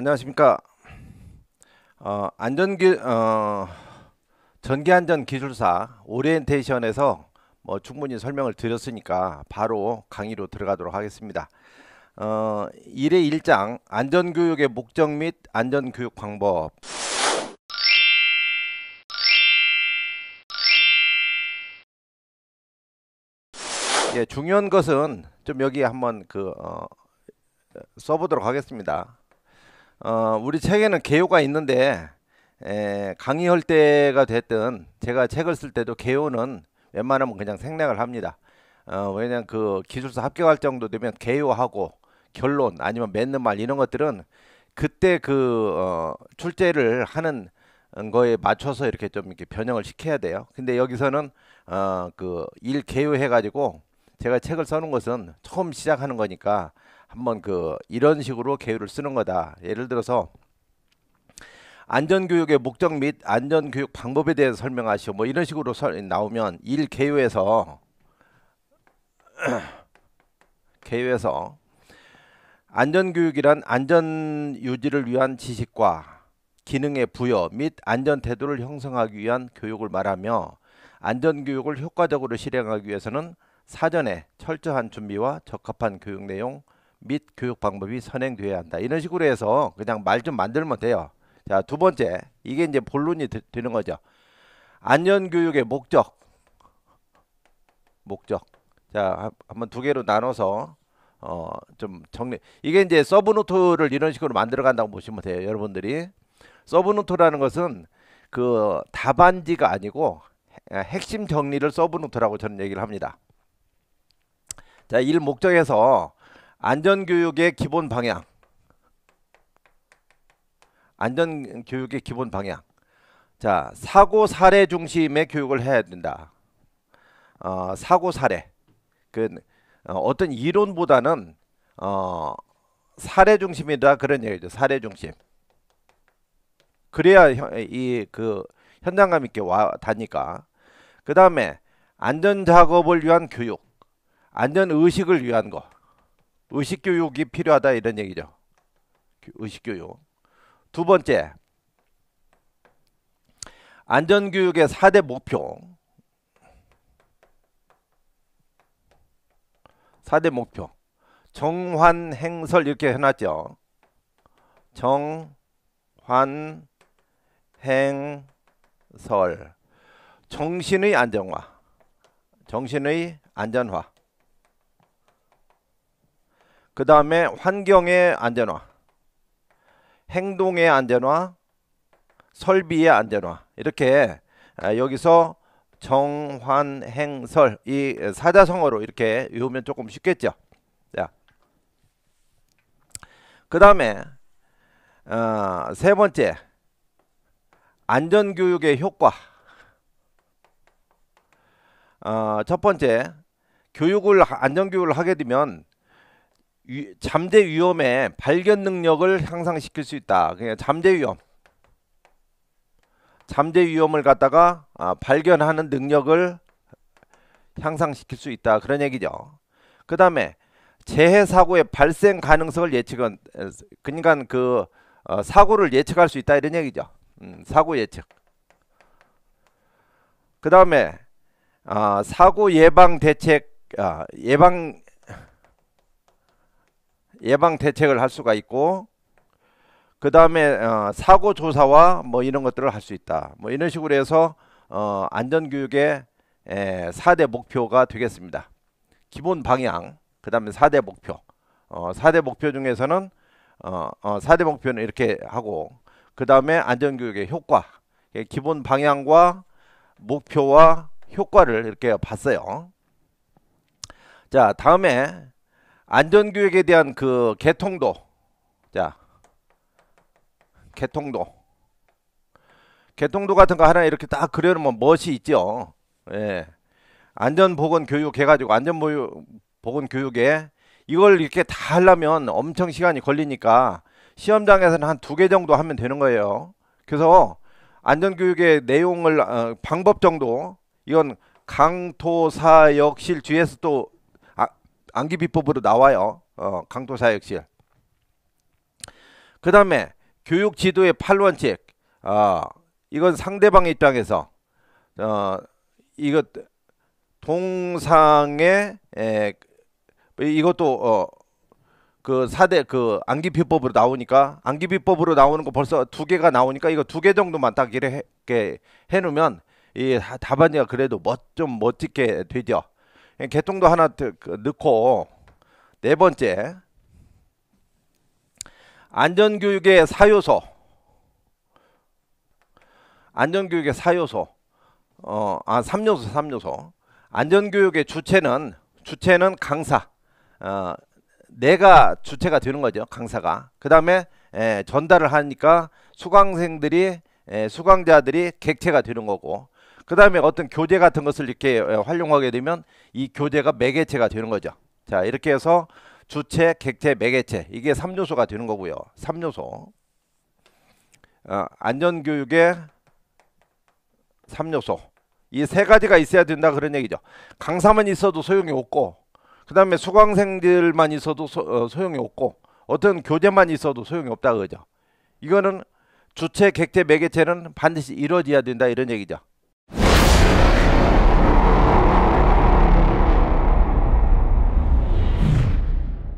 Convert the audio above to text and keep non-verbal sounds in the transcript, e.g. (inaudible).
안녕하십니까. 어, 안전기 어, 전기안전 기술사 오리엔테이션에서 뭐 충분히 설명을 드렸으니까 바로 강의로 들어가도록 하겠습니다. 어, 1의 1장 안전교육의 목적 및 안전교육 방법 예, 중요한 것은 좀 여기 한번 그 어, 써보도록 하겠습니다. 어, 우리 책에는 개요가 있는데 에, 강의할 때가 됐든 제가 책을 쓸 때도 개요는 웬만하면 그냥 생략을 합니다. 어, 왜냐면 그 기술사 합격할 정도 되면 개요하고 결론 아니면 맺는 말 이런 것들은 그때 그 어, 출제를 하는 거에 맞춰서 이렇게 좀 이렇게 변형을 시켜야 돼요. 근데 여기서는 어, 그 일 개요해 가지고 제가 책을 써는 것은 처음 시작하는 거니까 한번 그 이런 식으로 개요를 쓰는 거다. 예를 들어서 안전교육의 목적 및 안전교육 방법에 대해 서 설명하시오. 뭐 이런 식으로 나오면 일 개요에서 개요에서 (clears throat) 안전교육이란 안전 유지를 위한 지식과 기능의 부여 및 안전 태도를 형성하기 위한 교육을 말하며 안전 교육을 효과적으로 실행하기 위해서는 사전에 철저한 준비와 적합한 교육 내용 및 교육 방법이 선행돼야 한다. 이런 식으로 해서 그냥 말 좀 만들면 돼요. 자, 두 번째. 이게 이제 본론이 되, 되는 거죠. 안전 교육의 목적. 목적. 자, 한번 두 개로 나눠서 어, 좀 정리. 이게 이제 서브노트를 이런 식으로 만들어 간다고 보시면 돼요. 여러분들이 서브노트라는 것은 그 답안지가 아니고 핵심 정리를 서브노트라고 저는 얘기를 합니다. 자, 일 목적에서 안전교육의 기본 방향 안전교육의 기본 방향 자 사고 사례 중심의 교육을 해야 된다 어, 사고 사례 그 어, 떤 이론보다는 어, 사례 중심이다 그런 얘기죠 사례 중심 그래야 이 그 현장감 있게 와 다니까 그 다음에 안전 작업을 위한 교육 안전 의식을 위한 거 의식 교육이 필요하다 이런 얘기죠. 그 의식 교육. 두 번째. 안전 교육의 4대 목표. 4대 목표. 정환 행설 이렇게 해 놨죠. 정환 행설. 정신의 안정화. 정신의 안전화. 그 다음에 환경의 안전화, 행동의 안전화, 설비의 안전화 이렇게 아, 여기서 정환행설 이 사자성어로 이렇게 외우면 조금 쉽겠죠. 자, 그 다음에 어, 세 번째 안전교육의 효과. 어, 첫 번째 교육을 안전교육을 하게 되면 위, 잠재 위험의 발견 능력을 향상시킬 수 있다. 그냥 잠재 위험. 잠재 위험을 갖다가 아, 발견하는 능력을 향상시킬 수 있다. 그런 얘기죠. 그 다음에 재해 사고의 발생 가능성을 예측은 그러니까 그 어, 사고를 예측할 수 있다 이런 얘기죠. 음, 사고 예측. 그 다음에 어, 아, 사고 예방 대책 어, 예방 예방 대책을 할 수가 있고 그 다음에 어, 사고 조사와 뭐 이런 것들을 할 수 있다. 뭐 이런 식으로 해서 어, 안전 교육의 4대 목표가 되겠습니다. 기본 방향, 그 다음에 4대 목표. 어, 4대 목표 중에서는 어, 어, 4대 목표는 이렇게 하고 그 다음에 안전 교육의 효과, 기본 방향과 목표와 효과를 이렇게 봤어요. 자, 다음에 안전교육에 대한 그 개통도 자 개통도 개통도 같은 거 하나 이렇게 딱 그려놓으면 멋이 있죠. 예. 안전보건 교육 해가지고 안전보건 교육에 이걸 이렇게 다 하려면 엄청 시간이 걸리니까 시험장에서는 한 두 개 정도 하면 되는 거예요. 그래서 안전교육의 내용을 어, 방법 정도 이건 강토사역실 뒤에서 또 암기 비법으로 나와요. 어, 강도 사역실. 그 다음에 교육 지도의 8원칙. 어, 이건 상대방의 입장에서 어, 이것 동상의 에, 이것도 어, 그 사대 그 암기 비법으로 나오니까 암기 비법으로 나오는 거 벌써 두 개가 나오니까 이거 두 개 정도만 딱 이렇게 해 놓으면 이 답안지가 그래도 멋좀 멋지게 되죠. 개통도 하나 그, 넣고 네 번째 안전교육의 사요소 안전교육의 사요소 어아 3요소 3요소 안전교육의 주체는 주체는 강사 어 내가 주체가 되는 거죠 강사가 그 다음에 예, 전달을 하니까 수강생들이 에, 예, 수강자들이 객체가 되는 거고 그 다음에 어떤 교재 같은 것을 이렇게 활용하게 되면 이 교재가 매개체가 되는 거죠. 자 이렇게 해서 주체, 객체, 매개체 이게 3요소가 되는 거고요. 3요소 어, 안전교육의 3요소 이 세 가지가 있어야 된다 그런 얘기죠. 강사만 있어도 소용이 없고 그 다음에 수강생들만 있어도 소, 어, 용이 없고 어떤 교재만 있어도 소용이 없다 그죠. 이거는 주체, 객체, 매개체는 반드시 이루어져야 된다 이런 얘기죠.